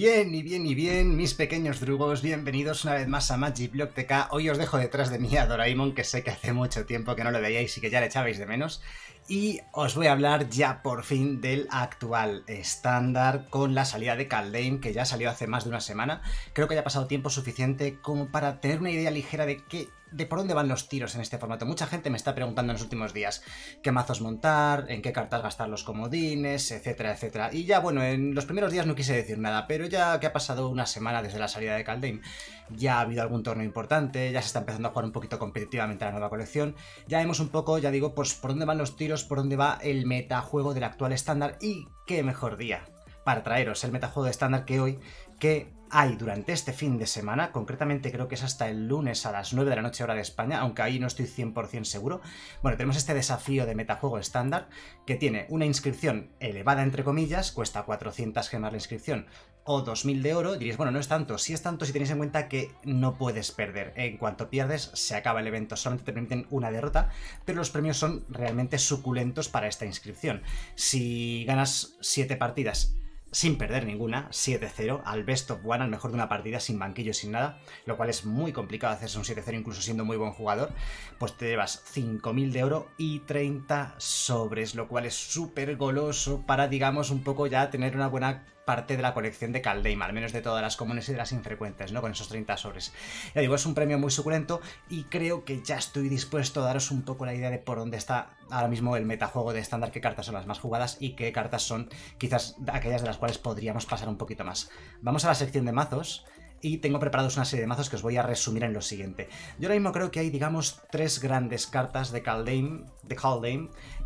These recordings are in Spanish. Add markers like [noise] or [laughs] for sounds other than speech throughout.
Bien y bien y bien, mis pequeños drugos, bienvenidos una vez más a Magic Block TK. Hoy os dejo detrás de mí a Doraemon, que sé que hace mucho tiempo que no lo veíais y que ya le echabais de menos. Y os voy a hablar ya por fin del actual estándar con la salida de Caldane, que ya salió hace más de una semana. Creo que ya ha pasado tiempo suficiente como para tener una idea ligera de qué de por dónde van los tiros en este formato. Mucha gente me está preguntando en los últimos días qué mazos montar, en qué cartas gastar los comodines, etcétera, etcétera. Y ya, bueno, en los primeros días no quise decir nada, pero ya que ha pasado una semana desde la salida de Caldeim, ya ha habido algún torneo importante, ya se está empezando a jugar un poquito competitivamente la nueva colección, ya vemos un poco, ya digo, pues por dónde van los tiros, por dónde va el metajuego del actual estándar y qué mejor día para traeros el metajuego de estándar que hoy que hay durante este fin de semana, concretamente creo que es hasta el lunes a las 9 de la noche hora de España, aunque ahí no estoy 100% seguro. Bueno, tenemos este desafío de metajuego estándar que tiene una inscripción elevada entre comillas, cuesta 400 gemas la inscripción o 2000 de oro, diréis, bueno, no es tanto, si es tanto si tenéis en cuenta que no puedes perder. En cuanto pierdes, se acaba el evento, solamente te permiten una derrota, pero los premios son realmente suculentos para esta inscripción. Si ganas 7 partidas sin perder ninguna, 7-0, al best of one, al mejor de una partida, sin banquillo, sin nada, lo cual es muy complicado hacerse un 7-0 incluso siendo muy buen jugador, pues te llevas 5.000 de oro y 30 sobres, lo cual es súper goloso para, digamos, un poco ya tener una buena parte de la colección de Caldeima, al menos de todas las comunes y de las infrecuentes, ¿no? Con esos 30 sobres. Ya digo, es un premio muy suculento y creo que ya estoy dispuesto a daros un poco la idea de por dónde está ahora mismo el metajuego de estándar, qué cartas son las más jugadas y qué cartas son quizás aquellas de las cuales podríamos pasar un poquito más. Vamos a la sección de mazos y tengo preparados una serie de mazos que os voy a resumir en lo siguiente. Yo ahora mismo creo que hay, digamos, tres grandes cartas de Kaldheim, de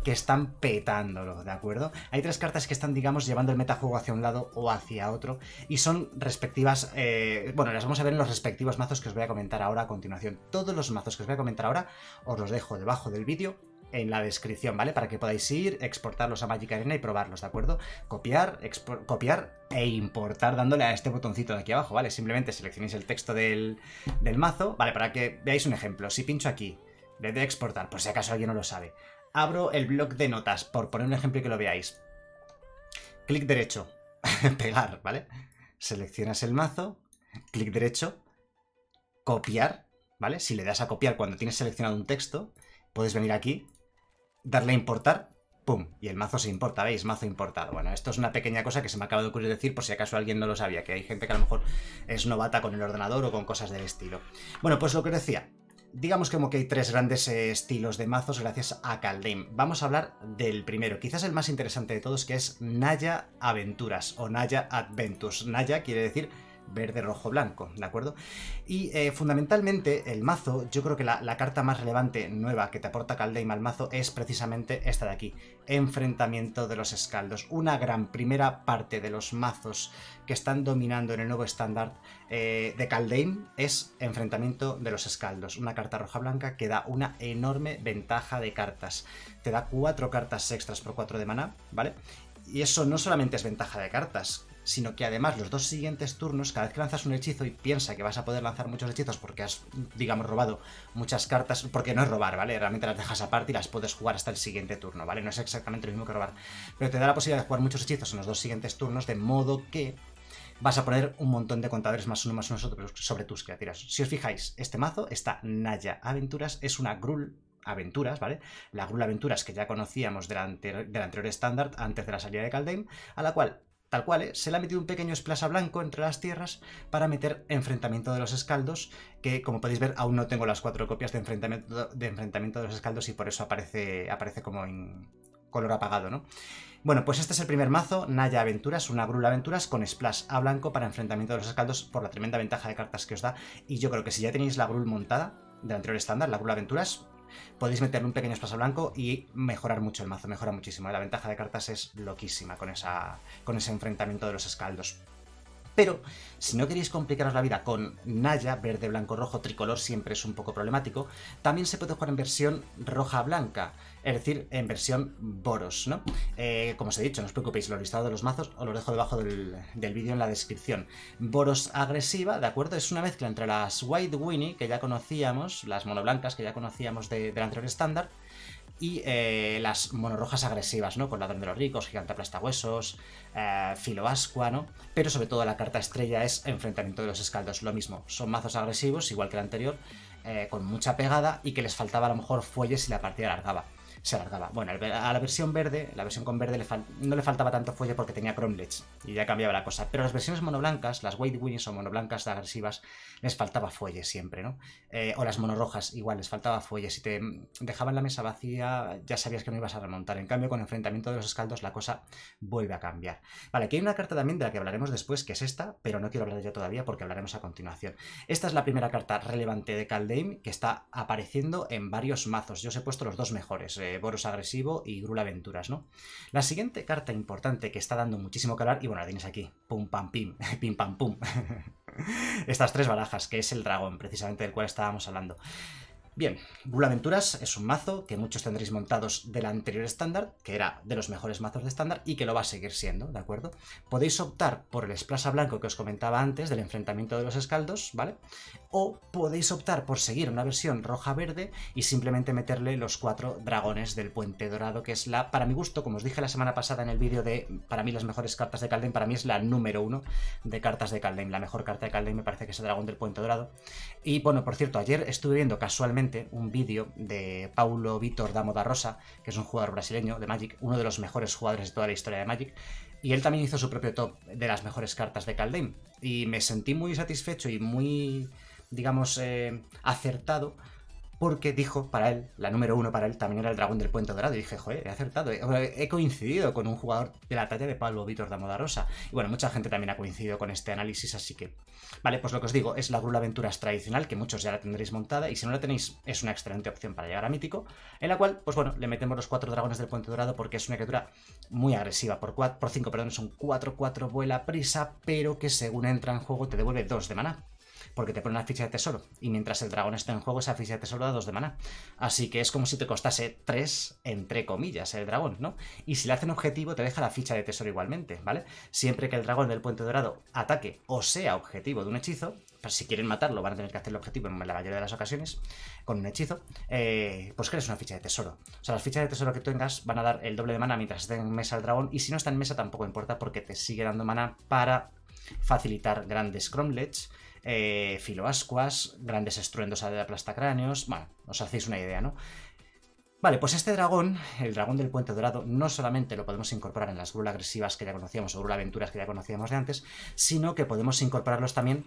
que están petándolo, ¿de acuerdo? Hay tres cartas que están, digamos, llevando el metajuego hacia un lado o hacia otro y son respectivas, eh, bueno, las vamos a ver en los respectivos mazos que os voy a comentar ahora a continuación. Todos los mazos que os voy a comentar ahora os los dejo debajo del vídeo en la descripción, ¿vale? Para que podáis ir, exportarlos a Magic Arena y probarlos, ¿de acuerdo? Copiar, copiar e importar dándole a este botoncito de aquí abajo, ¿vale? Simplemente seleccionéis el texto del, mazo, ¿vale? Para que veáis un ejemplo. Si pincho aquí, le de exportar, por si acaso alguien no lo sabe. Abro el blog de notas, por poner un ejemplo y que lo veáis. Clic derecho, [laughs] pegar, ¿vale? Seleccionas el mazo, clic derecho, copiar, ¿vale? Si le das a copiar cuando tienes seleccionado un texto, puedes venir aquí darle a importar, ¡pum! Y el mazo se importa, ¿veis? Mazo importado. Bueno, esto es una pequeña cosa que se me acaba de ocurrir decir por si acaso alguien no lo sabía, que hay gente que a lo mejor es novata con el ordenador o con cosas del estilo. Bueno, pues lo que decía, digamos como que hay tres grandes eh, estilos de mazos gracias a Kaldheim. Vamos a hablar del primero, quizás el más interesante de todos, que es Naya Aventuras o Naya Adventures. Naya quiere decir verde, rojo, blanco, ¿de acuerdo? Y eh, fundamentalmente el mazo, yo creo que la, carta más relevante nueva que te aporta Caldeim al mazo es precisamente esta de aquí, Enfrentamiento de los Escaldos, una gran primera parte de los mazos que están dominando en el nuevo estándar eh, de Caldeim es Enfrentamiento de los Escaldos, una carta roja-blanca que da una enorme ventaja de cartas, te da cuatro cartas extras por cuatro de mana, ¿vale? Y eso no solamente es ventaja de cartas, sino que además los dos siguientes turnos, cada vez que lanzas un hechizo y piensa que vas a poder lanzar muchos hechizos porque has, digamos, robado muchas cartas, porque no es robar, ¿vale? Realmente las dejas aparte y las puedes jugar hasta el siguiente turno, ¿vale? No es exactamente lo mismo que robar, pero te da la posibilidad de jugar muchos hechizos en los dos siguientes turnos, de modo que vas a poner un montón de contadores más uno más uno sobre tus criaturas. Si os fijáis, este mazo, esta Naya Aventuras, es una Grul Aventuras, ¿vale? La Grul Aventuras que ya conocíamos del, anterior estándar antes de la salida de Kaldheim a la cual Tal cual, ¿eh? se le ha metido un pequeño a blanco entre las tierras para meter enfrentamiento de los escaldos, que como podéis ver aún no tengo las cuatro copias de enfrentamiento de, enfrentamiento de los escaldos y por eso aparece, aparece como en color apagado, ¿no? Bueno, pues este es el primer mazo, Naya Aventuras, una Grula Aventuras con Splash a blanco para enfrentamiento de los escaldos por la tremenda ventaja de cartas que os da. Y yo creo que si ya tenéis la Grul montada del anterior estándar, la Grula Aventuras, podéis meterle un pequeño espacio blanco y mejorar mucho el mazo, mejora muchísimo. ¿eh? La ventaja de cartas es loquísima con, esa, con ese enfrentamiento de los escaldos. Pero si no queréis complicaros la vida con Naya, verde, blanco, rojo, tricolor siempre es un poco problemático, también se puede jugar en versión roja-blanca, es decir, en versión boros, ¿no? Eh, como os he dicho, no os preocupéis, los listados de los mazos os lo dejo debajo del, vídeo en la descripción. Boros agresiva, ¿de acuerdo? Es una mezcla entre las White Winnie, que ya conocíamos, las monoblancas que ya conocíamos del anterior estándar, y eh, las monorrojas agresivas, ¿no? Con Ladrón de los Ricos, Gigante Aplastahuesos, eh, Filo Ascua, ¿no? Pero sobre todo la carta estrella es Enfrentamiento de los Escaldos, lo mismo. Son mazos agresivos, igual que el anterior, eh, con mucha pegada y que les faltaba a lo mejor fuelle si la partida alargaba se alargaba. Bueno, a la versión verde, la versión con verde no le faltaba tanto fuelle porque tenía cromlets y ya cambiaba la cosa. Pero las versiones monoblancas, las White Wings o monoblancas agresivas, les faltaba fuelle siempre, ¿no? Eh, o las monorrojas, igual, les faltaba fuelle. Si te dejaban la mesa vacía, ya sabías que no ibas a remontar. En cambio, con enfrentamiento de los escaldos, la cosa vuelve a cambiar. Vale, aquí hay una carta también de la que hablaremos después, que es esta, pero no quiero hablar de ella todavía porque hablaremos a continuación. Esta es la primera carta relevante de Caldeim que está apareciendo en varios mazos. Yo os he puesto los dos mejores. Eh, Boros Agresivo y Grula Aventuras, ¿no? La siguiente carta importante que está dando muchísimo calor y bueno, la tienes aquí, pum pam pim, [laughs] pim pam pum. [laughs] Estas tres barajas, que es el dragón, precisamente del cual estábamos hablando. Bien, Grulaventuras Aventuras es un mazo que muchos tendréis montados del anterior estándar, que era de los mejores mazos de estándar y que lo va a seguir siendo, ¿de acuerdo? Podéis optar por el Esplaza Blanco que os comentaba antes del enfrentamiento de los escaldos, ¿vale? o podéis optar por seguir una versión roja-verde y simplemente meterle los cuatro dragones del puente dorado, que es la, para mi gusto, como os dije la semana pasada en el vídeo de, para mí las mejores cartas de Calden, para mí es la número uno de cartas de Calden, la mejor carta de Calden me parece que es el dragón del puente dorado. Y bueno, por cierto, ayer estuve viendo casualmente un vídeo de Paulo Vítor Damo da Rosa, que es un jugador brasileño de Magic, uno de los mejores jugadores de toda la historia de Magic, y él también hizo su propio top de las mejores cartas de Kaldheim. Y me sentí muy satisfecho y muy, digamos, eh, acertado porque dijo para él, la número uno para él también era el dragón del puente dorado. Y dije, joder, he acertado, he coincidido con un jugador de la talla de Pablo Víctor Damodarosa. Y bueno, mucha gente también ha coincidido con este análisis, así que. Vale, pues lo que os digo es la Grula Aventuras tradicional, que muchos ya la tendréis montada, y si no la tenéis, es una excelente opción para llegar a mítico, en la cual, pues bueno, le metemos los cuatro dragones del puente dorado porque es una criatura muy agresiva, por, cuatro, por cinco, perdón, son 4-4, vuela prisa, pero que según entra en juego te devuelve dos de maná porque te pone una ficha de tesoro. Y mientras el dragón esté en juego, esa ficha de tesoro da 2 de mana, Así que es como si te costase 3, entre comillas, el dragón, ¿no? Y si le hacen objetivo, te deja la ficha de tesoro igualmente, ¿vale? Siempre que el dragón del puente dorado ataque o sea objetivo de un hechizo, pues si quieren matarlo, van a tener que hacer el objetivo en la mayoría de las ocasiones, con un hechizo, eh, pues crees una ficha de tesoro. O sea, las fichas de tesoro que tengas van a dar el doble de mana mientras estén en mesa el dragón, y si no está en mesa tampoco importa porque te sigue dando mana para facilitar grandes cromlets eh, filoascuas, grandes estruendos de aplastacráneos. Bueno, os hacéis una idea, ¿no? Vale, pues este dragón, el dragón del puente dorado, no solamente lo podemos incorporar en las grulas agresivas que ya conocíamos o grulas aventuras que ya conocíamos de antes, sino que podemos incorporarlos también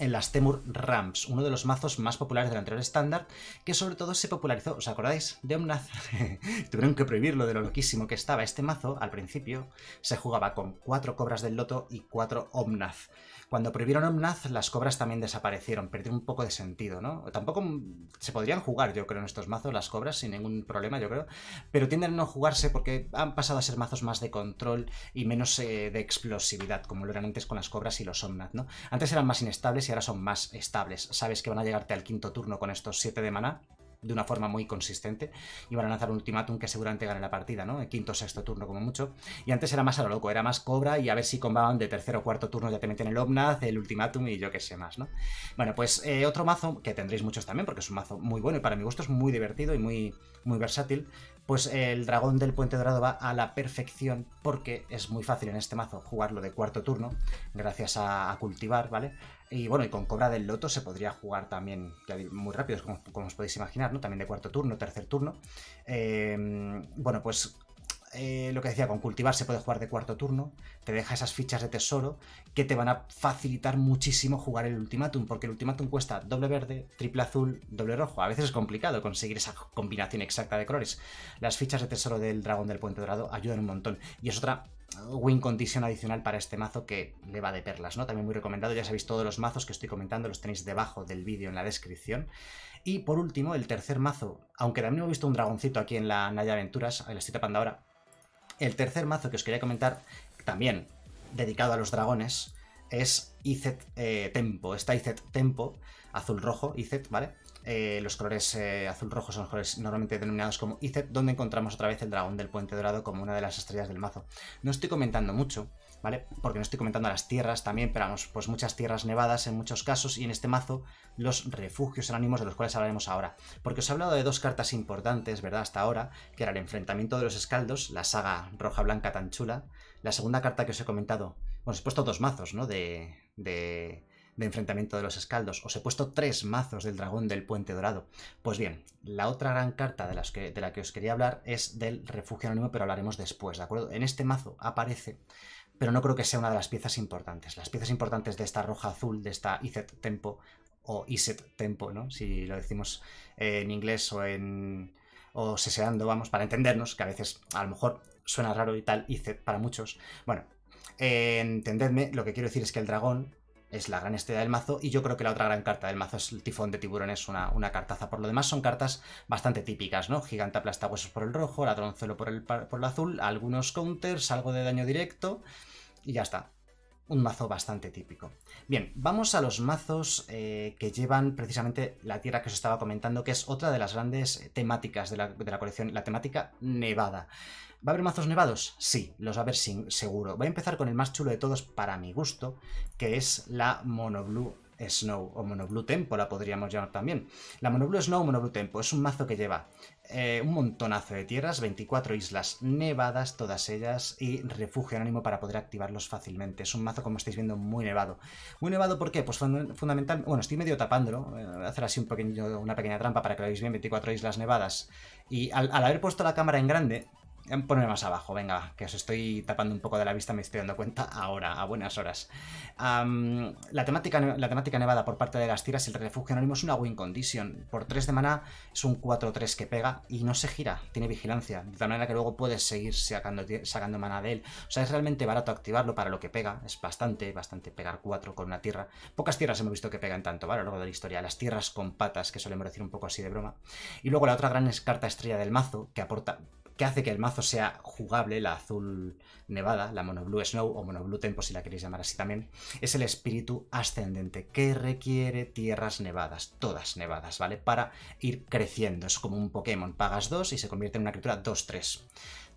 en las Temur Ramps, uno de los mazos más populares del anterior estándar, que sobre todo se popularizó, ¿os acordáis? De Omnath. [laughs] Tuvieron que prohibirlo de lo loquísimo que estaba este mazo al principio. Se jugaba con cuatro cobras del loto y cuatro Omnath. Cuando prohibieron Omnath, las cobras también desaparecieron, Perdieron un poco de sentido, ¿no? Tampoco se podrían jugar, yo creo, en estos mazos las cobras sin ningún problema, yo creo, pero tienden a no jugarse porque han pasado a ser mazos más de control y menos eh, de explosividad, como lo eran antes con las cobras y los Omnath, ¿no? Antes eran más inestables y ahora son más estables. Sabes que van a llegarte al quinto turno con estos 7 de maná de una forma muy consistente y van a lanzar un ultimátum que seguramente gane la partida, ¿no? El quinto o sexto turno como mucho. Y antes era más a lo loco, era más cobra y a ver si combaban de tercer o cuarto turno ya te meten el Omnath, el ultimátum y yo qué sé más, ¿no? Bueno, pues eh, otro mazo, que tendréis muchos también porque es un mazo muy bueno y para mi gusto es muy divertido y muy, muy versátil, pues el dragón del puente dorado va a la perfección porque es muy fácil en este mazo jugarlo de cuarto turno gracias a cultivar, ¿vale? Y bueno, y con Cobra del Loto se podría jugar también muy rápido, como, os podéis imaginar, ¿no? También de cuarto turno, tercer turno. Em, bueno, pues eh, lo que decía, con cultivar se puede jugar de cuarto turno, te deja esas fichas de tesoro que te van a facilitar muchísimo jugar el ultimatum porque el ultimatum cuesta doble verde, triple azul, doble rojo. A veces es complicado conseguir esa combinación exacta de colores. Las fichas de tesoro del dragón del puente dorado ayudan un montón. Y es otra win condition adicional para este mazo que le va de perlas, ¿no? También muy recomendado, ya sabéis todos los mazos que estoy comentando, los tenéis debajo del vídeo en la descripción. Y por último, el tercer mazo, aunque también he visto un dragoncito aquí en la Naya Aventuras, lo estoy tapando ahora. El tercer mazo que os quería comentar, también dedicado a los dragones, es Izet eh, Tempo, está Izet Tempo, azul-rojo, Izet, ¿vale? Eh, los colores eh, azul-rojo son los colores normalmente denominados como Icep, donde encontramos otra vez el dragón del puente dorado como una de las estrellas del mazo. No estoy comentando mucho, ¿vale? Porque no estoy comentando las tierras también, pero vamos, pues muchas tierras nevadas en muchos casos y en este mazo los refugios ánimos de los cuales hablaremos ahora. Porque os he hablado de dos cartas importantes, ¿verdad? Hasta ahora, que era el enfrentamiento de los escaldos, la saga roja-blanca tan chula. La segunda carta que os he comentado, bueno, os he puesto dos mazos, ¿no? De, de de enfrentamiento de los escaldos. Os he puesto tres mazos del dragón del puente dorado. Pues bien, la otra gran carta de, las que, de la que os quería hablar es del refugio anónimo, pero hablaremos después, ¿de acuerdo? En este mazo aparece pero no creo que sea una de las piezas importantes. Las piezas importantes de esta roja azul, de esta Izet Tempo o Iset Tempo, ¿no? Si lo decimos en inglés o en o seseando, vamos, para entendernos, que a veces a lo mejor suena raro y tal, Izet para muchos. Bueno, entenderme eh, entendedme, lo que quiero decir es que el dragón es la gran estrella del mazo y yo creo que la otra gran carta del mazo es el tifón de tiburones, una, una cartaza. Por lo demás son cartas bastante típicas, ¿no? Gigante huesos por el rojo, ladronzuelo por el, azul, algunos counters, algo de daño directo y ya está. Un mazo bastante típico. Bien, vamos a los mazos eh, que llevan precisamente la tierra que os estaba comentando, que es otra de las grandes eh, temáticas de la, de la colección, la temática nevada. ¿Va a haber mazos nevados? Sí, los va a haber sin, seguro. Voy a empezar con el más chulo de todos para mi gusto, que es la Monoblue Snow, o Monoblue Tempo la podríamos llamar también. La Monoblue Snow o Tempo es un mazo que lleva eh, un montonazo de tierras, 24 islas nevadas, todas ellas, y refugio anónimo para poder activarlos fácilmente. Es un mazo, como estáis viendo, muy nevado. ¿Muy nevado por qué? Pues fundamental... Bueno, estoy medio tapándolo, voy eh, a hacer así un pequeño, una pequeña trampa para que lo veáis bien, 24 islas nevadas. Y al haber puesto la cámara en grande, Em, más abajo, venga, que os estoy tapando un poco de la vista, me estoy dando cuenta ahora, a buenas horas. la, temática, la temática nevada por parte de las tiras, el refugio anónimo es una win condition. Por 3 de mana es un 4-3 que pega y no se gira, tiene vigilancia. De tal manera que luego puedes seguir sacando, sacando mana de él. O sea, es realmente barato activarlo para lo que pega. Es bastante, bastante pegar 4 con una tierra. Pocas tierras hemos visto que pegan tanto, ¿vale? A lo largo de la historia. Las tierras con patas, que solemos decir un poco así de broma. Y luego la otra gran es carta estrella del mazo, que aporta que hace que el mazo sea jugable, la azul nevada, la mono blue snow o mono blue tempo si la queréis llamar así también, es el espíritu ascendente que requiere tierras nevadas, todas nevadas, ¿vale? Para ir creciendo, es como un Pokémon, pagas 2 y se convierte en una criatura 2-3.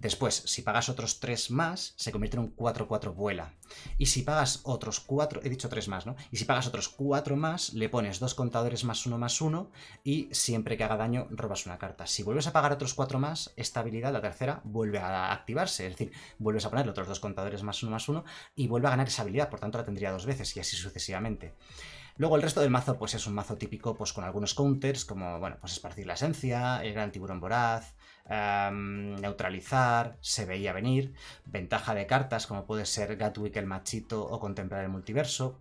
Después, si pagas otros 3 más, se convierte en un 4-4 vuela. Y si pagas otros 4, he dicho 3 más, ¿no? Y si pagas otros 4 más, le pones dos contadores más 1 más 1 y siempre que haga daño robas una carta. Si vuelves a pagar otros 4 más, esta habilidad, la tercera, vuelve a activarse. Es decir, vuelves a poner otros dos contadores más uno más uno y vuelve a ganar esa habilidad. Por tanto, la tendría dos veces y así sucesivamente. Luego el resto del mazo pues es un mazo típico pues con algunos counters como bueno pues esparcir la esencia, el gran tiburón voraz, neutralizar, se veía venir, ventaja de cartas como puede ser Gatwick el machito o contemplar el multiverso.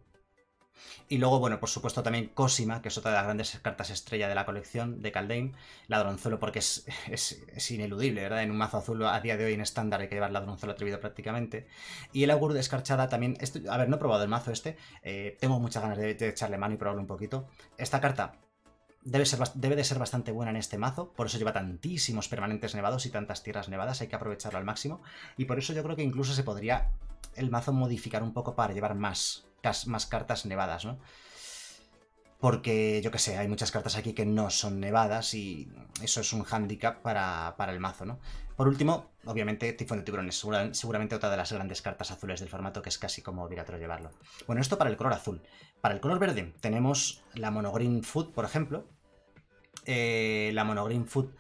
Y luego, bueno, por supuesto también Cosima, que es otra de las grandes cartas estrella de la colección de la ladronzuelo porque [laughs] es, ineludible, ¿verdad? En un mazo azul a día de hoy en estándar hay que llevar ladronzuelo atrevido prácticamente. Y el augur de escarchada también, esto, a ver, no he probado el mazo este, eh, tengo muchas ganas de, de echarle mano y probarlo un poquito. Esta carta debe, ser, de ser bastante buena en este mazo, por eso lleva tantísimos permanentes nevados y tantas tierras nevadas, hay que aprovecharlo al máximo, y por eso yo creo que incluso se podría el mazo modificar un poco para llevar más, más cartas nevadas, ¿no? Porque, yo que sé, hay muchas cartas aquí que no son nevadas y eso es un hándicap para, para el mazo, ¿no? Por último, Obviamente, Tifón de Tiburón seguramente otra de las grandes cartas azules del formato, que es casi como obligatorio llevarlo. Bueno, esto para el color azul. Para el color verde tenemos la Monogreen Food, por ejemplo. Eh, la Monogreen Food...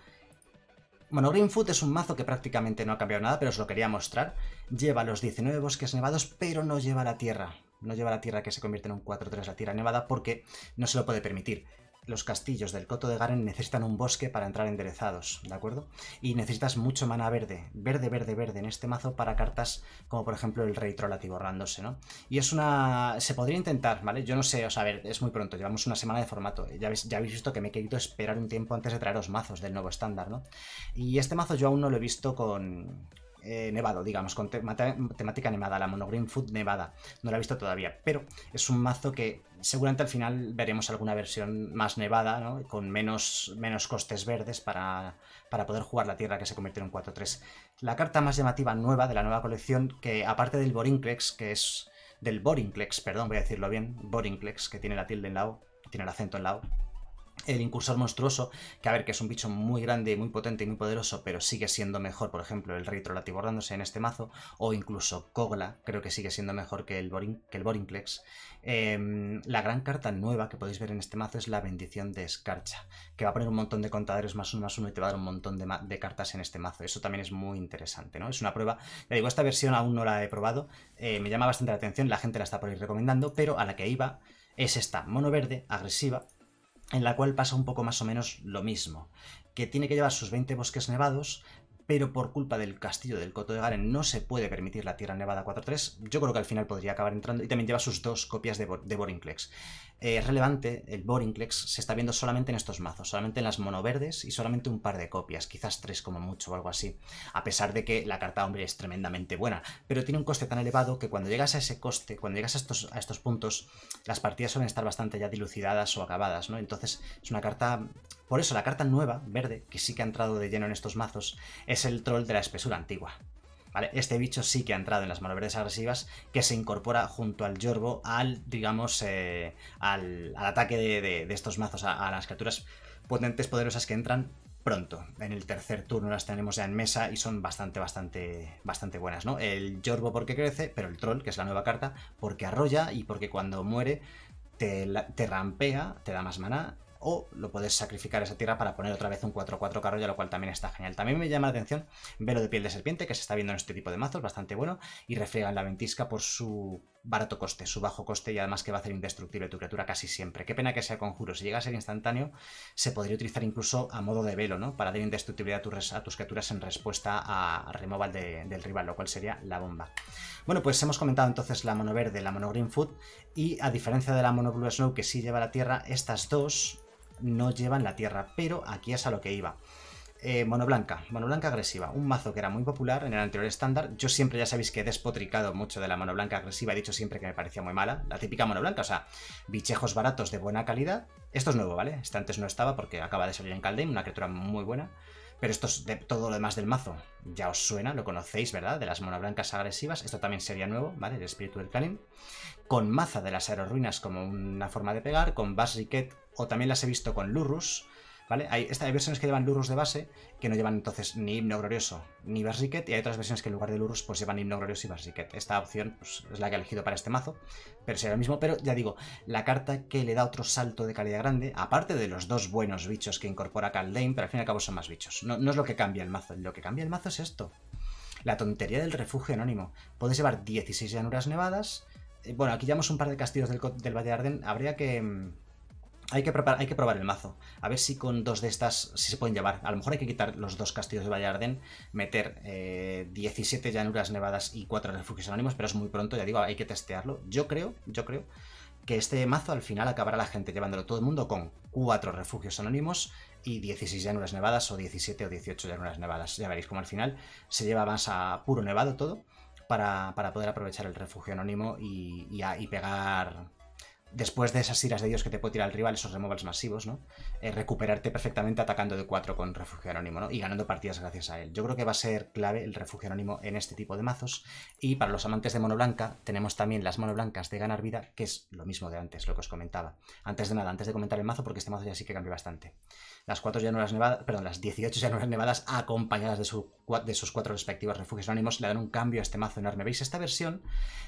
Monogreen Food es un mazo que prácticamente no ha cambiado nada, pero os lo quería mostrar. Lleva los 19 bosques nevados, pero no lleva la tierra. No lleva la tierra que se convierte en un 4-3 la tierra nevada porque no se lo puede permitir los castillos del Coto de Garen necesitan un bosque para entrar enderezados, ¿de acuerdo? Y necesitas mucho mana verde, verde, verde, verde en este mazo para cartas como por ejemplo el Rey Troll borrándose, ¿no? Y es una... se podría intentar, ¿vale? Yo no sé, o sea, a ver, es muy pronto, llevamos una semana de formato, ya, ya habéis visto que me he querido esperar un tiempo antes de traeros mazos del nuevo estándar, ¿no? Y este mazo yo aún no lo he visto con, eh, nevado, digamos, con temática nevada, la Monogreen Food nevada. No la he visto todavía, pero es un mazo que seguramente al final veremos alguna versión más nevada, ¿no? con menos, menos costes verdes para, para poder jugar la tierra que se convierte en 4-3. La carta más llamativa nueva de la nueva colección, que aparte del Borinclex, que es del Borinclex, perdón, voy a decirlo bien, Borinclex, que tiene la tilde en la O, tiene el acento en la O, el incursor monstruoso, que a ver, que es un bicho muy grande, muy potente y muy poderoso, pero sigue siendo mejor, por ejemplo, el rey borrándose en este mazo, o incluso Kogla, creo que sigue siendo mejor que el, Borin, que el em, la gran carta nueva que podéis ver en este mazo es la bendición de Escarcha, que va a poner un montón de contadores más uno más uno y te va a dar un montón de, cartas en este mazo. Eso también es muy interesante, ¿no? Es una prueba, ya digo, esta versión aún no la he probado, eh, me llama bastante la atención, la gente la está por ir recomendando, pero a la que iba es esta, mono verde, agresiva, en la cual pasa un poco más o menos lo mismo, que tiene que llevar sus 20 bosques nevados, pero por culpa del castillo del Coto de Garen no se puede permitir la Tierra Nevada 4-3. Yo creo que al final podría acabar entrando y también lleva sus dos copias de, Bo de eh, es relevante, el Borinclex se está viendo solamente en estos mazos, solamente en las mono verdes y solamente un par de copias, quizás tres como mucho o algo así, a pesar de que la carta hombre es tremendamente buena, pero tiene un coste tan elevado que cuando llegas a ese coste, cuando llegas a estos, a estos puntos, las partidas suelen estar bastante ya dilucidadas o acabadas, ¿no? Entonces es una carta por eso la carta nueva, verde, que sí que ha entrado de lleno en estos mazos, es el troll de la espesura antigua. Este bicho sí que ha entrado en las verdes agresivas, que se incorpora junto al Yorbo al, digamos, eh, al, ataque de, estos mazos, a, las criaturas potentes, poderosas que entran pronto. En el tercer turno las tenemos ya en mesa y son bastante, bastante, bastante buenas, ¿no? El Yorbo porque crece, pero el Troll, que es la nueva carta, porque arrolla y porque cuando muere te, te rampea, te da más maná o lo puedes sacrificar esa tierra para poner otra vez un 4-4 carroya, lo cual también está genial. También me llama la atención Velo de piel de serpiente, que se está viendo en este tipo de mazos, bastante bueno, y refriega en la ventisca por su barato coste, su bajo coste y además que va a hacer indestructible tu criatura casi siempre. Qué pena que sea conjuro, si llega a ser instantáneo, se podría utilizar incluso a modo de velo, ¿no? Para dar indestructibilidad a, tus criaturas en respuesta a removal del rival, lo cual sería la bomba. Bueno, pues hemos comentado entonces la mono verde, la mono green food, y a diferencia de la mono blue snow que sí lleva la tierra, estas dos no llevan la tierra, pero aquí es a lo que iba. Eh, monoblanca, blanca agresiva, un mazo que era muy popular en el anterior estándar. Yo siempre ya sabéis que he despotricado mucho de la monoblanca agresiva, he dicho siempre que me parecía muy mala. La típica blanca, o sea, bichejos baratos de buena calidad. Esto es nuevo, ¿vale? Este antes no estaba porque acaba de salir en Caldame, una criatura muy buena. Pero esto es de todo lo demás del mazo. Ya os suena, lo conocéis, ¿verdad? De las blancas agresivas. Esto también sería nuevo, ¿vale? El espíritu del Kalim. Con maza de las aeroruinas como una forma de pegar. Con riquet. O también las he visto con lurus ¿vale? Hay, versiones que llevan lurus de base, que no llevan entonces ni himno glorioso ni barriquet, y hay otras versiones que en lugar de lurus pues llevan himno glorioso y barriquet. Esta opción pues, es la que he elegido para este mazo, pero será lo mismo, pero ya digo, la carta que le da otro salto de calidad grande, aparte de los dos buenos bichos que incorpora Caldane, pero al fin y al cabo son más bichos. No, es lo que cambia el mazo, lo que cambia el mazo es esto. La tontería del refugio anónimo. Puedes llevar 16 llanuras nevadas, eh, bueno, aquí llevamos un par de castillos del, del Valle de Arden. Habría que, mm, hay que, probar el mazo. A ver si con dos de estas se pueden llevar. A lo mejor hay que quitar los dos castillos de Vallarden, meter 17 eh, llanuras nevadas y 4 refugios anónimos, pero es muy pronto, ya digo, hay que testearlo. Yo creo, yo creo que este mazo al final acabará la gente llevándolo todo el mundo con 4 refugios anónimos y 16 llanuras nevadas o 17 o 18 llanuras nevadas. Ya veréis cómo al final se lleva más a puro nevado todo para, poder aprovechar el refugio anónimo y pegar después de esas iras de dios que te puede tirar el rival, esos removals masivos, ¿no? Eh, recuperarte perfectamente atacando de 4 con refugio anónimo, ¿no? Y ganando partidas gracias a él. Yo creo que va a ser clave el refugio anónimo en este tipo de mazos. Y para los amantes de mono blanca, tenemos también las mono blancas de ganar vida, que es lo mismo de antes, lo que os comentaba. Antes de nada, antes de comentar el mazo, porque este mazo ya sí que cambió bastante. Las 4 llanuras nevadas, perdón, las 18 llanuras nevadas acompañadas de, su, de sus cuatro respectivos refugios anónimos le dan un cambio a este mazo enorme. ¿Veis? Esta versión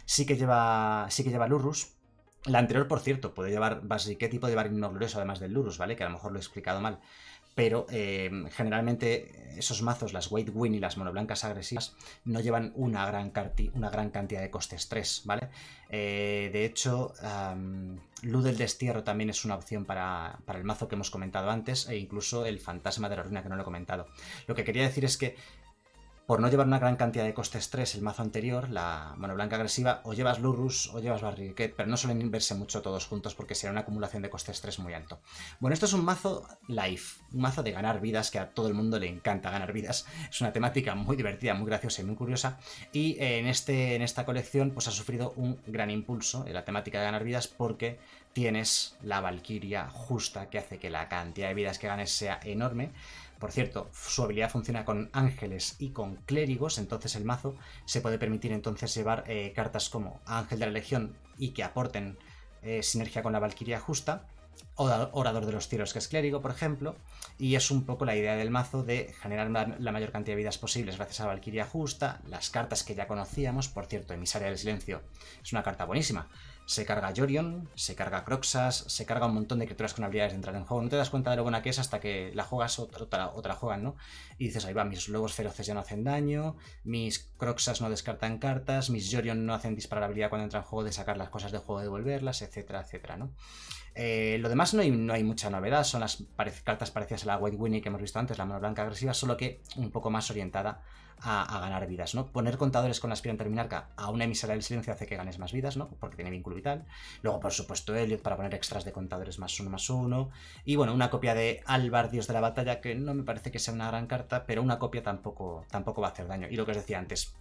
sí que lleva, sí que lleva Lurrus, la anterior, por cierto, puede llevar basiquete tipo puede llevar himno glorioso además del Lurus, ¿vale? Que a lo mejor lo he explicado mal. Pero em, generalmente esos mazos, las White Win y las monoblancas agresivas, no llevan una gran, una gran cantidad de costes 3, ¿vale? Eh, de hecho, Luz del Destierro también es una opción para, para, el mazo que hemos comentado antes, e incluso el Fantasma de la Ruina que no lo he comentado. Lo que quería decir es que por no llevar una gran cantidad de costes estrés el mazo anterior, la mano blanca agresiva, o llevas Lurrus o llevas Barriquet, pero no suelen verse mucho todos juntos porque será una acumulación de costes estrés muy alto. Bueno, esto es un mazo life, un mazo de ganar vidas que a todo el mundo le encanta ganar vidas. Es una temática muy divertida, muy graciosa y muy curiosa. Y en, este, en esta colección pues ha sufrido un gran impulso en la temática de ganar vidas porque tienes la Valkyria justa que hace que la cantidad de vidas que ganes sea enorme. Por cierto, su habilidad funciona con ángeles y con clérigos, entonces el mazo se puede permitir entonces llevar eh, cartas como Ángel de la Legión y que aporten eh, sinergia con la Valquiria justa, o Orador de los Tiros que es clérigo, por ejemplo, y es un poco la idea del mazo de generar la mayor cantidad de vidas posibles gracias a Valquiria justa, las cartas que ya conocíamos, por cierto, Emisaria del Silencio es una carta buenísima se carga Jorion, se carga Croxas, se carga un montón de criaturas con habilidades de entrar en juego. No te das cuenta de lo buena que es hasta que la juegas otra, otra juegan, ¿no? Y dices, ahí va, mis lobos feroces ya no hacen daño, mis Croxas no descartan cartas, mis Jorion no hacen disparar habilidad cuando entran en juego de sacar las cosas de juego, devolverlas, etcétera, etcétera, ¿no? Eh, lo demás no hay, mucha novedad, son las cartas parecidas a la White Winnie que hemos visto antes, la mano blanca agresiva, solo que un poco más orientada a, ganar vidas, ¿no? Poner contadores con la aspirante terminarca a una emisora del silencio hace que ganes más vidas, ¿no? Porque tiene vínculo vital. Luego, por supuesto, Elliot para poner extras de contadores más uno más uno. Y bueno, una copia de Alvar, Dios de la Batalla, que no me parece que sea una gran carta, pero una copia tampoco, tampoco va a hacer daño. Y lo que os decía antes,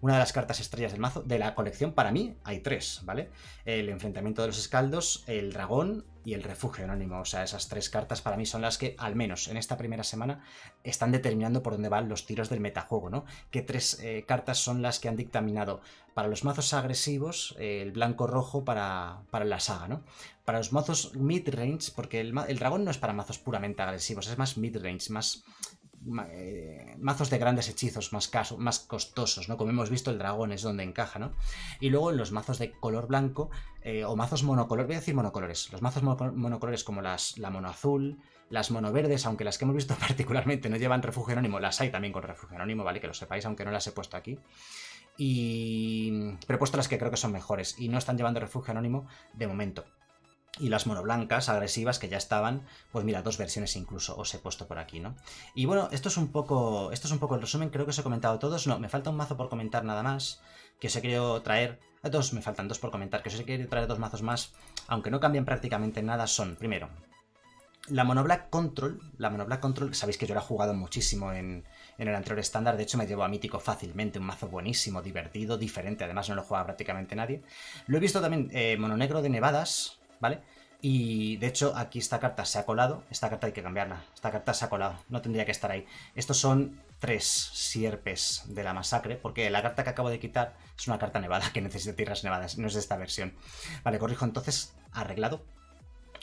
una de las cartas estrellas del mazo, de la colección, para mí hay tres, ¿vale? El enfrentamiento de los escaldos, el dragón y el refugio anónimo. O sea, esas tres cartas para mí son las que, al menos en esta primera semana, están determinando por dónde van los tiros del metajuego, ¿no? ¿Qué tres eh, cartas son las que han dictaminado para los mazos agresivos eh, el blanco-rojo para, para, la saga, ¿no? Para los mazos mid-range, porque el, el dragón no es para mazos puramente agresivos, es más mid-range, más eh, mazos de grandes hechizos más, costosos, ¿no? Como hemos visto, el dragón es donde encaja, ¿no? Y luego en los mazos de color blanco eh, o mazos monocolores, voy a decir monocolores, los mazos monocolores como las, la mono azul, las mono verdes, aunque las que hemos visto [laughs] particularmente no llevan refugio anónimo, las hay también con refugio anónimo, ¿vale? Que lo sepáis, aunque no las he puesto aquí. Y... Pero he puesto las que creo que son mejores y no están llevando refugio anónimo de momento y las monoblancas agresivas que ya estaban, pues mira, dos versiones incluso os he puesto por aquí, ¿no? Y bueno, esto es un poco, esto es un poco el resumen, creo que os he comentado todos, no, me falta un mazo por comentar nada más, que os he querido traer, eh, dos, me faltan dos por comentar, que os he querido traer dos mazos más, aunque no cambian prácticamente nada, son, primero, la monoblack control, la monoblack control, sabéis que yo la he jugado muchísimo en, en el anterior estándar, de hecho me llevo a mítico fácilmente, un mazo buenísimo, divertido, diferente, además no lo juega prácticamente nadie. Lo he visto también eh, mononegro de nevadas, ¿vale? Y de hecho aquí esta carta se ha colado, esta carta hay que cambiarla, esta carta se ha colado, no tendría que estar ahí. Estos son tres sierpes de la masacre, porque la carta que acabo de quitar es una carta nevada [laughs] que necesita tierras nevadas, no es de esta versión. Vale, corrijo entonces, arreglado,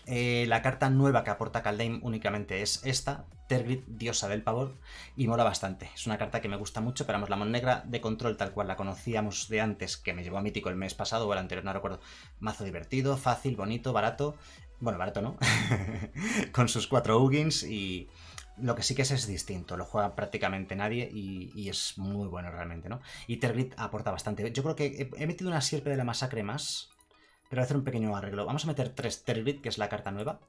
eh, la carta nueva que aporta Kaldheim únicamente es esta, Tergrid, diosa del pavor, y mola bastante. Es una carta que me gusta mucho, pero vamos, la negra de control tal cual la conocíamos de antes, que me llevó a Mítico el mes pasado o el anterior, no recuerdo. Mazo divertido, fácil, bonito, barato. Bueno, barato no, [laughs] con sus cuatro Ugins y lo que sí que es es distinto, lo juega prácticamente nadie y, es muy bueno realmente, ¿no? Y Tergrid aporta bastante. Yo creo que he, he metido una sierpe de la masacre más, pero voy a hacer un pequeño arreglo. Vamos a meter 3 Territ, que es la carta nueva,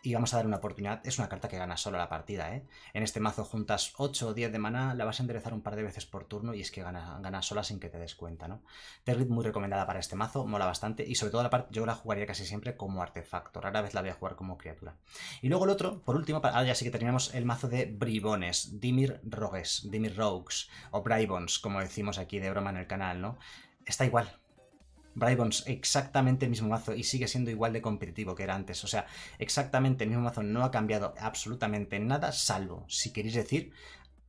y vamos a dar una oportunidad. Es una carta que gana solo la partida, ¿eh? En este mazo juntas 8 o 10 de maná, la vas a enderezar un par de veces por turno y es que gana, gana sola sin que te des cuenta, ¿no? Territ muy recomendada para este mazo, mola bastante y sobre todo la parte yo la jugaría casi siempre como artefacto, rara vez la voy a jugar como criatura. Y luego el otro, por último, ahora ya sí que terminamos el mazo de bribones, Dimir Rogues, Dimir Rogues o Bribons, como decimos aquí de broma en el canal, ¿no? Está igual, Brybons exactamente el mismo mazo y sigue siendo igual de competitivo que era antes. O sea, exactamente el mismo mazo no ha cambiado absolutamente nada, salvo, si queréis decir,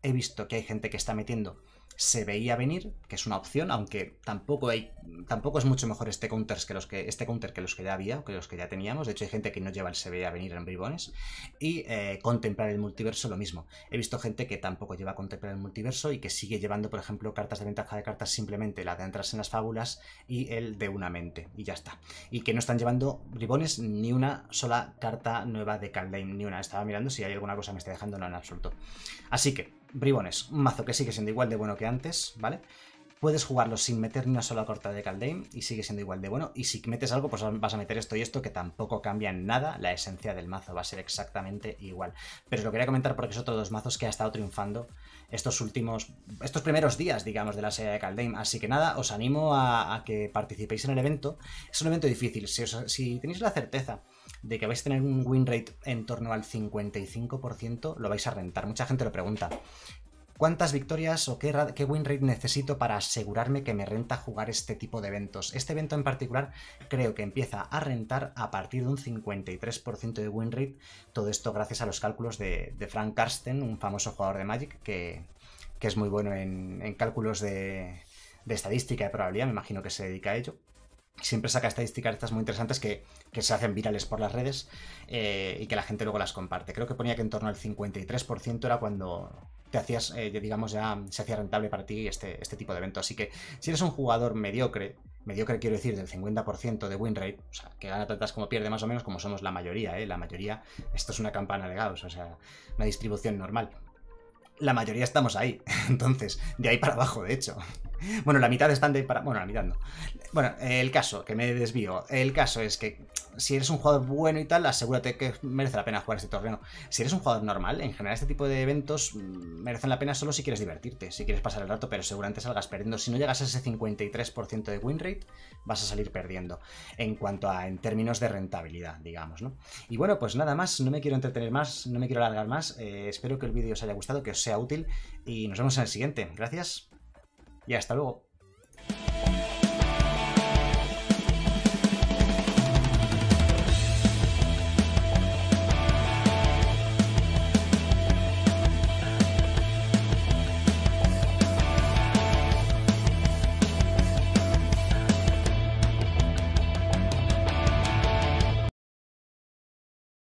he visto que hay gente que está metiendo se veía venir, que es una opción, aunque tampoco hay tampoco es mucho mejor este counters que los que este counter que los que ya había o que los que ya teníamos. De hecho, hay gente que no lleva el se veía venir en bribones y eh, contemplar el multiverso lo mismo. He visto gente que tampoco lleva contemplar el multiverso y que sigue llevando, por ejemplo, cartas de ventaja de cartas simplemente la de entrarse en las fábulas y el de una mente y ya está. Y que no están llevando bribones ni una sola carta nueva de Caldame, ni una. Estaba mirando si hay alguna cosa que me esté dejando no en absoluto. Así que bribones. Un mazo que sigue siendo igual de bueno que antes, ¿vale? Puedes jugarlo sin meter ni una sola corta de Caldame y sigue siendo igual de bueno. Y si metes algo, pues vas a meter esto y esto, que tampoco cambia en nada. La esencia del mazo va a ser exactamente igual. Pero os lo quería comentar porque es otro de los mazos que ha estado triunfando estos últimos, estos primeros días, digamos, de la serie de Caldame. Así que nada, os animo a, que participéis en el evento. Es un evento difícil. Si, si tenéis la certeza de que vais a tener un win rate en torno al 55%, lo vais a rentar. Mucha gente lo pregunta. ¿Cuántas victorias o qué, win rate necesito para asegurarme que me renta jugar este tipo de eventos? Este evento en particular creo que empieza a rentar a partir de un 53% de win rate. Todo esto gracias a los cálculos de, Frank Karsten, un famoso jugador de Magic que, es muy bueno en, cálculos de, estadística y probabilidad. Me imagino que se dedica a ello siempre saca estadísticas estas muy interesantes que, se hacen virales por las redes eh, y que la gente luego las comparte. Creo que ponía que en torno al 53% era cuando, te hacías, eh, digamos, ya se hacía rentable para ti este, este tipo de evento. Así que si eres un jugador mediocre, mediocre quiero decir del 50% de win rate, o sea, que gana tantas como pierde más o menos como somos la mayoría, ¿eh? La mayoría, esto es una campana de Gauss, o sea, una distribución normal. La mayoría estamos ahí, [laughs] entonces, de ahí para abajo, de hecho. Bueno, la mitad están de para. Bueno, la mitad no. Bueno, el caso, que me desvío. El caso es que si eres un jugador bueno y tal, asegúrate que merece la pena jugar este torneo. Si eres un jugador normal, en general este tipo de eventos mm, merecen la pena solo si quieres divertirte, si quieres pasar el rato, pero seguramente salgas perdiendo. Si no llegas a ese 53% de win rate, vas a salir perdiendo en cuanto a en términos de rentabilidad, digamos, ¿no? Y bueno, pues nada más, no me quiero entretener más, no me quiero alargar más. Eh, espero que el vídeo os haya gustado, que os sea útil y nos vemos en el siguiente. Gracias y hasta luego.